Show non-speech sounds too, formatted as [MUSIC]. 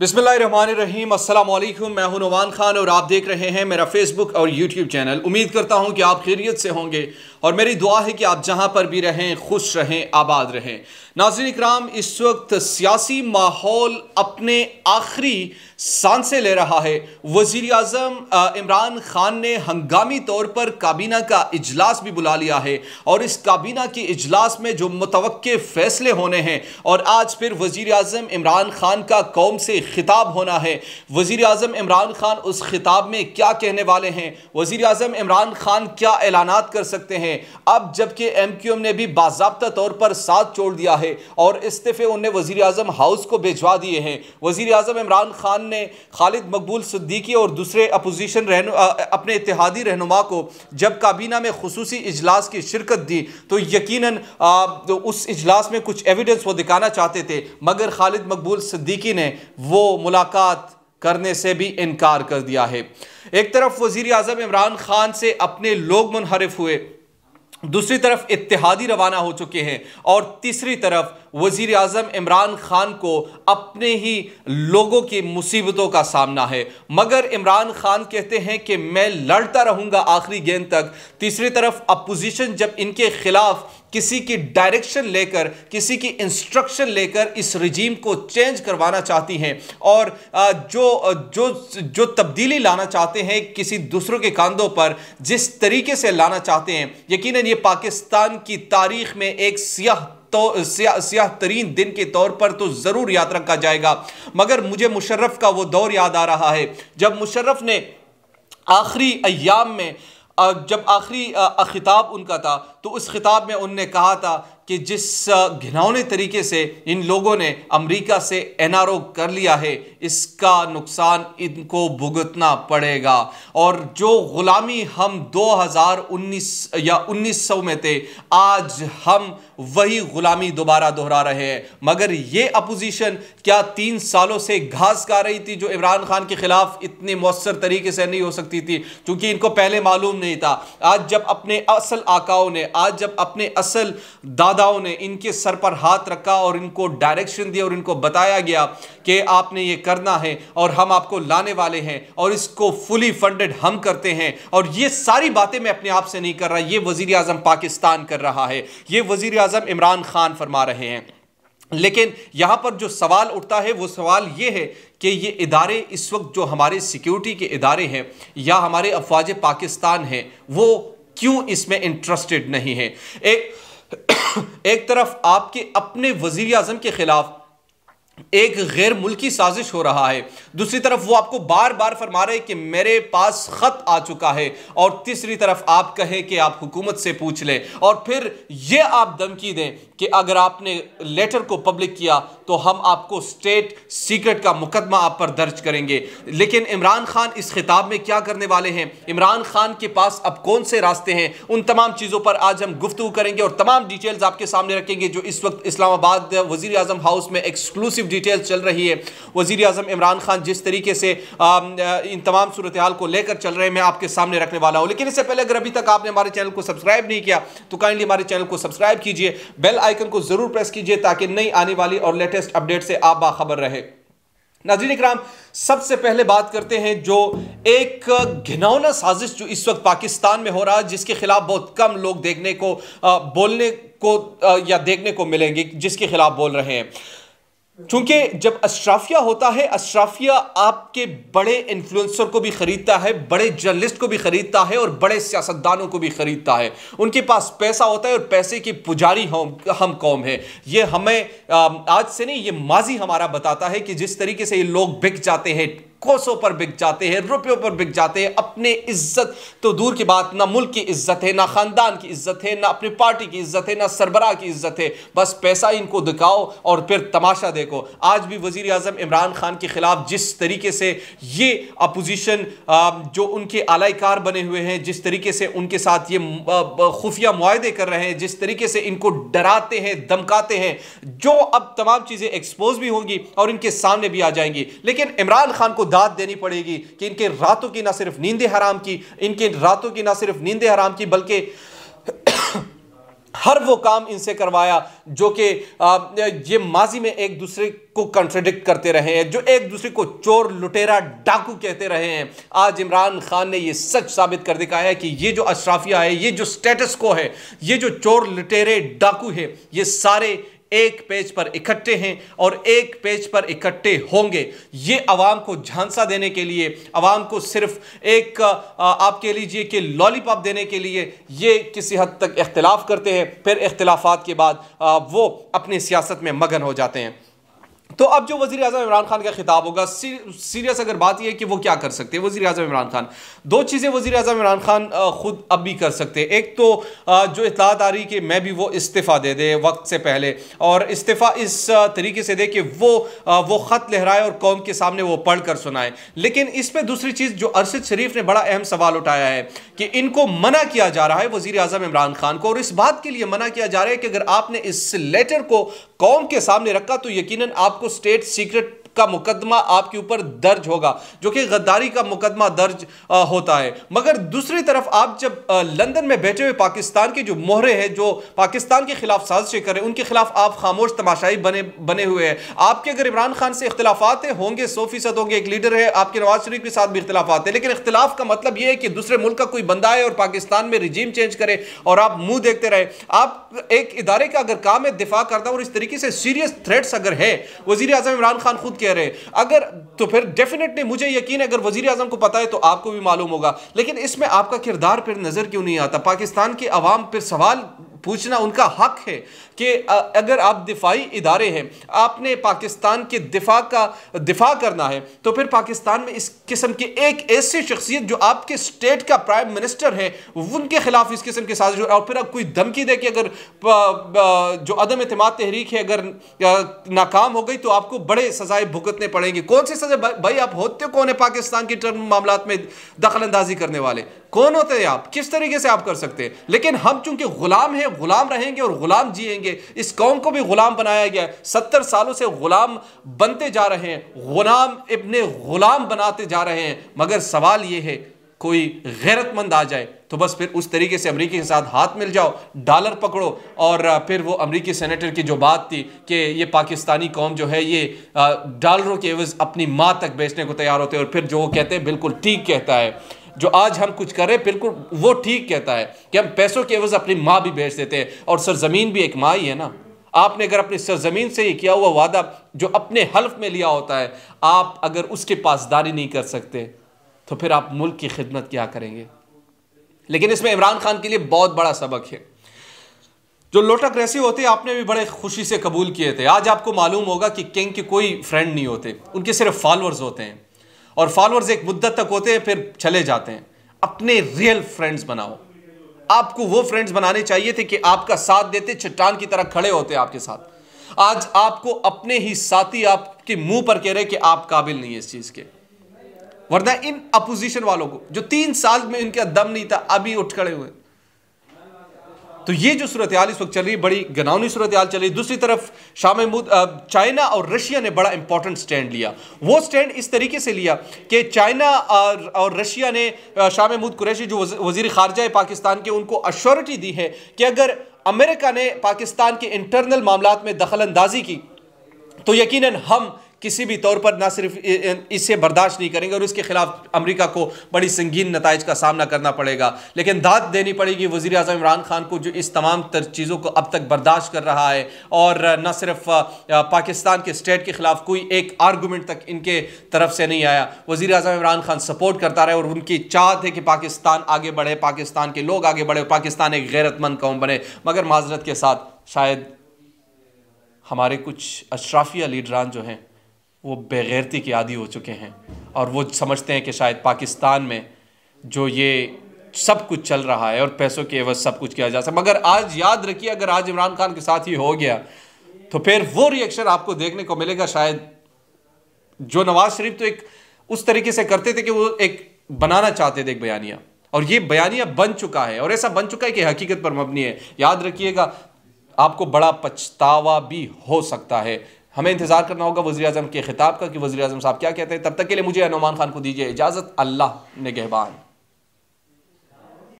बिसमीम अल्लाम मैं हूं नुमान खान और आप देख रहे हैं मेरा फेसबुक और यूट्यूब चैनल उम्मीद करता हूं कि आप खैरियत से होंगे और मेरी दुआ है कि आप जहाँ पर भी रहें खुश रहें आबाद रहें नाजिन इकराम इस वक्त सियासी माहौल अपने आखिरी सांसें ले रहा है वज़ी अजम इमरान ख़ान ने हंगामी तौर पर काबीना का इजलास भी बुला लिया है और इस काबीना के इजलास में जो मुतव फैसले होने हैं और आज फिर वज़ी अजम इमरान ख़ान का कौम से खिताब होना है वज़ी अजम इमरान ख़ान उस खिताब में क्या कहने वाले हैं वज़ी अजम इमरान ख़ान क्या ऐलान कर सकते हैं हैं अब जबकि एम क्यू एम ने भी बाबा तौर पर साथ छोड़ दिया है और इस्तीफे उन्हें वजी अजम हाउस को भिजवा दिए हैं वजी अजम इमरान खान ने खालिद मकबूल सिद्दीकी और दूसरे अपोजिशन अपने इतिहादी रहनुमा को जब काबीना में खसूस इजलास की शिरकत दी तो यकीन तो उस इजलास में कुछ एविडेंस वो दिखाना चाहते थे मगर खालिद मकबूल सिद्दीकी ने वो मुलाकात करने से भी इनकार कर दिया है एक तरफ वजीर अजम इमरान खान से अपने लोग मुनहरफ हुए दूसरी तरफ इत्तेहादी रवाना हो चुके हैं और तीसरी तरफ वजीर अजम इमरान ख़ान को अपने ही लोगों की मुसीबतों का सामना है मगर इमरान ख़ान कहते हैं कि मैं लड़ता रहूँगा आखिरी गेंद तक तीसरी तरफ अपोजिशन जब इनके ख़िलाफ़ किसी की डायरेक्शन लेकर किसी की इंस्ट्रक्शन लेकर इस रिजीम को चेंज करवाना चाहती हैं और जो जो जो तब्दीली लाना चाहते हैं किसी दूसरों के कांधों पर जिस तरीके से लाना चाहते हैं यकीनन ये पाकिस्तान की तारीख में एक सियाह तो सियाह तरीन दिन के तौर पर तो ज़रूर याद रखा जाएगा मगर मुझे मुशर्रफ का वो दौर याद आ रहा है जब मुशर्रफ ने आखिरी अयाम में जब आखिरी खिताब उनका था तो उस खिताब में उनने कहा था कि जिस घिनौने तरीके से इन लोगों ने अमेरिका से एनआरओ कर लिया है इसका नुकसान इनको भुगतना पड़ेगा और जो गुलामी हम 2019 या 1900 में थे आज हम वही गुलामी दोबारा दोहरा रहे हैं मगर ये अपोजिशन क्या तीन सालों से घास खा रही थी जो इमरान खान के खिलाफ इतने मौसर तरीके से नहीं हो सकती थी क्योंकि इनको पहले मालूम नहीं था आज जब अपने असल आकाओं ने आज जब अपने असल दादा वादाओं ने इनके सर पर हाथ रखा और इनको डायरेक्शन दिया और इनको बताया गया कि आपने ये करना है और हम आपको लाने वाले हैं और इसको फुली फंडेड हम करते हैं और ये सारी बातें मैं अपने आप से नहीं कर रहा ये वजीर आजम पाकिस्तान कर रहा है ये वजीर आजम इमरान खान फरमा रहे हैं लेकिन यहां पर जो सवाल उठता है वो सवाल ये है कि ये इदारे इस वक्त जो हमारे सिक्योरिटी के इदारे हैं या हमारे अफवाज पाकिस्तान हैं वो क्यों इसमें इंटरेस्टेड नहीं है एक एक तरफ आपके अपने वजीर अजम के खिलाफ एक गैर मुल्की साजिश हो रहा है दूसरी तरफ वो आपको बार बार फरमा रहे कि मेरे पास खत आ चुका है और तीसरी तरफ आप कहें कि आप हुकूमत से पूछ लें और फिर ये आप धमकी दें कि अगर आपने लेटर को पब्लिक किया तो हम आपको स्टेट सीक्रेट का मुकदमा आप पर दर्ज करेंगे लेकिन इमरान खान इस खिताब में क्या करने वाले हैं इमरान खान के पास अब कौन से रास्ते हैं उन तमाम चीज़ों पर आज हम गुफ्तु करेंगे और तमाम डिटेल्स आपके सामने रखेंगे जो इस वक्त इस्लामाबाद वजी अजम हाउस में एक्सक्लूसिव डिटेल्स चल रही है वजी अजम इमरान खान जिस तरीके से इन तमाम सूरत हाल को लेकर चल रहे हैं मैं आपके सामने रखने वाला हूँ लेकिन इससे पहले अगर अभी तक आपने हमारे चैनल को सब्सक्राइब नहीं किया तो काइंडली हमारे चैनल को सब्सक्राइब कीजिए बेल आइकन को जरूर प्रेस कीजिए ताकि नई आने वाली और लेटेस्ट अपडेट से आप बाखबर रहे नाजरीन इकराम सबसे पहले बात करते हैं जो एक घिनौना साजिश जो इस वक्त पाकिस्तान में हो रहा है जिसके खिलाफ बहुत कम लोग देखने को बोलने को या देखने को मिलेंगे जिसके खिलाफ बोल रहे हैं क्योंकि जब अशराफिया होता है अश्राफिया आपके बड़े इन्फ्लुएंसर को भी ख़रीदता है बड़े जर्नलिस्ट को भी ख़रीदता है और बड़े सियासतदानों को भी ख़रीदता है उनके पास पैसा होता है और पैसे की पुजारी हम हम कौम है ये हमें आज से नहीं ये माजी हमारा बताता है कि जिस तरीके से ये लोग बिक जाते हैं कोसों पर बिक जाते हैं रुपयों पर बिक जाते हैं अपने इज्जत तो दूर की बात ना मुल्क की इज्जत है ना ख़ानदान की इज्जत है ना अपनी पार्टी की इज्जत है ना सरबरा की इज्जत है बस पैसा इनको दिखाओ और फिर तमाशा देखो आज भी वज़ी अजम इमरान खान के ख़िलाफ़ जिस तरीके से ये अपोजिशन जो उनके आलाकार बने हुए हैं जिस तरीके से उनके साथ ये खुफिया माहदे कर रहे हैं जिस तरीके से इनको डराते हैं धमकाते हैं जो अब तमाम चीज़ें एक्सपोज भी होंगी और इनके सामने भी आ जाएंगी लेकिन इमरान खान को दाद देनी पड़ेगी कि इनके रातों की ना सिर्फ नींदें हराम की इनके रातों की ना सिर्फ नींदें हराम की बल्कि [COUGHS] हर वो काम इनसे करवाया जो कि ये माजी में एक दूसरे को कंट्रडिक्ट करते रहे हैं जो एक दूसरे को चोर लुटेरा डाकू कहते रहे हैं आज इमरान खान ने ये सच साबित कर दिखाया है कि ये जो अशराफिया है ये जो स्टेटस को है ये जो चोर लुटेरे डाकू है ये सारे एक पेज पर इकट्ठे हैं और एक पेज पर इकट्ठे होंगे ये आवाम को झांसा देने के लिए आवाम को सिर्फ एक आप कह लीजिए कि लॉलीपॉप देने के लिए ये किसी हद तक इख्तलाफ करते हैं फिर इख्तलाफात के बाद वो अपनी सियासत में मगन हो जाते हैं तो अब जो वजी अजम इमरान खान का खिताब होगा सीरियस अगर बात यह है कि वो क्या कर सकते हैं वजी अजम इमरान खान दो चीज़ें वजी अजम इमरान खान खुद अब भी कर सकते हैं एक तो जो इतलात आ रही कि मैं भी वो इस्तीफ़ा दे दे वक्त से पहले और इस्तीफ़ा इस तरीके से दे कि वो वो ख़त लहराए और कौम के सामने वो पढ़ कर सुनाए लेकिन इस पर दूसरी चीज़ जो अरशद शरीफ ने बड़ा अहम सवाल उठाया है कि इनको मना किया जा रहा है वजी अजम इमरान खान को और इस बात के लिए मना किया जा रहा है कि अगर आपने इस लेटर को कौम के सामने रखा तो यकीन आपको state secret का मुकदमा आपके ऊपर दर्ज होगा जो कि गद्दारी का मुकदमा दर्ज होता है मगर दूसरी तरफ आप जब लंदन में बैठे हुए पाकिस्तान के जो मोहरे हैं जो पाकिस्तान के खिलाफ साजिशें करें उनके खिलाफ आप खामोश तमाशाई बने बने हुए हैं आपके अगर इमरान खान से इख्तलाफात होंगे सौ फीसद होंगे एक लीडर है आपके नवाज शरीफ के साथ भी इख्तलाफात है लेकिन इख्तलाफ का मतलब यह है कि दूसरे मुल्क का कोई बंदा है और पाकिस्तान में रिजीम चेंज करे और आप मुंह देखते रहे आप एक इदारे का अगर काम है दिफा करता और इस तरीके से सीरियस थ्रेट्स अगर है वजीर अजम इमरान खान खुद कह कह रहे हैं अगर तो फिर डेफिनेटली मुझे यकीन है अगर वजीर आजम को पता है तो आपको भी मालूम होगा लेकिन इसमें आपका किरदार फिर नज़र क्यों नहीं आता पाकिस्तान की आवाम फिर सवाल पूछना उनका हक है कि अगर आप दिफाई इदारे हैं आपने पाकिस्तान के दिफा का दिफा करना है तो फिर पाकिस्तान में इस किस्म की एक ऐसी शख्सियत जो आपके स्टेट का प्राइम मिनिस्टर है उनके खिलाफ इस किस्म की साजिश और फिर आप कोई धमकी दे कि अगर जो अदम अतम तहरीक है अगर नाकाम हो गई तो आपको बड़े सजाएं भुगतने पड़ेंगे कौन सी सजा भाई आप होते कौन है पाकिस्तान के टर्म मामला में दखल करने वाले कौन होते हैं आप किस तरीके से आप कर सकते हैं लेकिन हम चूंकि गुलाम हैं गुलाम रहेंगे और गुलाम जिएंगे इस कौम को भी गुलाम बनाया गया है सत्तर सालों से गुलाम बनते जा रहे हैं गुलाम इबन गुलाम बनाते जा रहे हैं मगर सवाल ये है कोई गैरतमंद आ जाए तो बस फिर उस तरीके से अमरीकी के साथ हाथ मिल जाओ डॉलर पकड़ो और फिर वो अमरीकी सेनेटर की जो बात थी कि ये पाकिस्तानी कौम जो है ये डॉलरों के एवज अपनी माँ तक बेचने को तैयार होते हैं और फिर जो वो कहते हैं बिल्कुल ठीक कहता है जो आज हम कुछ कर रहे हैं बिल्कुल वो ठीक कहता है कि हम पैसों के अवज़ अपनी माँ भी बेच देते हैं और सरजमीन भी एक माँ ही है ना आपने अगर अपनी सरजमीन से ही किया हुआ वादा जो अपने हल्फ में लिया होता है आप अगर उसके पासदारी नहीं कर सकते तो फिर आप मुल्क की खिदमत क्या करेंगे लेकिन इसमें इमरान खान के लिए बहुत बड़ा सबक है जो लोटाक्रेसी होते आपने भी बड़े खुशी से कबूल किए थे आज आपको मालूम होगा कि किंग के कोई फ्रेंड नहीं होते उनके सिर्फ फॉलोअर्स होते हैं और फॉलोअर्स एक मुद्दत तक होते हैं फिर चले जाते हैं अपने रियल फ्रेंड्स बनाओ आपको वो फ्रेंड्स बनाने चाहिए थे कि आपका साथ देते चट्टान की तरह खड़े होते आपके साथ आज आपको अपने ही साथी आपके मुंह पर कह रहे कि आप काबिल नहीं है इस चीज़ के वरना इन अपोजिशन वालों को जो तीन साल में इनका दम नहीं था अभी उठ खड़े हुए तो ये जो सूरत हाल इस वक्त चल रही है बड़ी गनावनी सूरत हाल चल रही है दूसरी तरफ शाह महमूद चाइना और रशिया ने बड़ा इंपॉर्टेंट स्टैंड लिया वो स्टैंड इस तरीके से लिया कि चाइना और, और रशिया ने शाह महमूद कुरैशी जो वजीर खारजा है पाकिस्तान के उनको अश्योरिटी दी है कि अगर अमेरिका ने पाकिस्तान के इंटरनल मामला में दखल अंदाजी की तो यकीन हम किसी भी तौर पर ना सिर्फ इसे बर्दाश्त नहीं करेंगे और इसके खिलाफ अमरीका को बड़ी संगीन नतज का सामना करना पड़ेगा लेकिन दाद देनी पड़ेगी वजी अजम इमरान खान को जो इस तमाम तर चीज़ों को अब तक बर्दाश्त कर रहा है और न सिर्फ पाकिस्तान के स्टेट के खिलाफ कोई एक आर्गूमेंट तक इनके तरफ से नहीं आया वजी अजम इमरान खान सपोर्ट करता रहे और उनकी चाहत है कि पाकिस्तान आगे बढ़े पाकिस्तान के लोग आगे बढ़े पाकिस्तान एक गैरतमंद कौम बने मगर माजरत के साथ शायद हमारे कुछ अशराफिया लीडरान जो हैं वो बेगैरती के आदि हो चुके हैं और वो समझते हैं कि शायद पाकिस्तान में जो ये सब कुछ चल रहा है और पैसों के वह सब कुछ किया जा सकता मगर आज याद रखिए अगर आज इमरान खान के साथ ही हो गया तो फिर वो रिएक्शन आपको देखने को मिलेगा शायद जो नवाज शरीफ तो एक उस तरीके से करते थे कि वो एक बनाना चाहते थे एक बयानिया और ये बयानिया बन चुका है और ऐसा बन चुका है कि हकीकत पर मबनी है याद रखिएगा आपको बड़ा पछतावा भी हो सकता है हमें इंतज़ार करना होगा वजी अजम के खिताब का कि वजी अजम साहब क्या कहते हैं तब तक के लिए मुझे अनुमान खान को दीजिए इजाज़त अल्लाह ने गहबान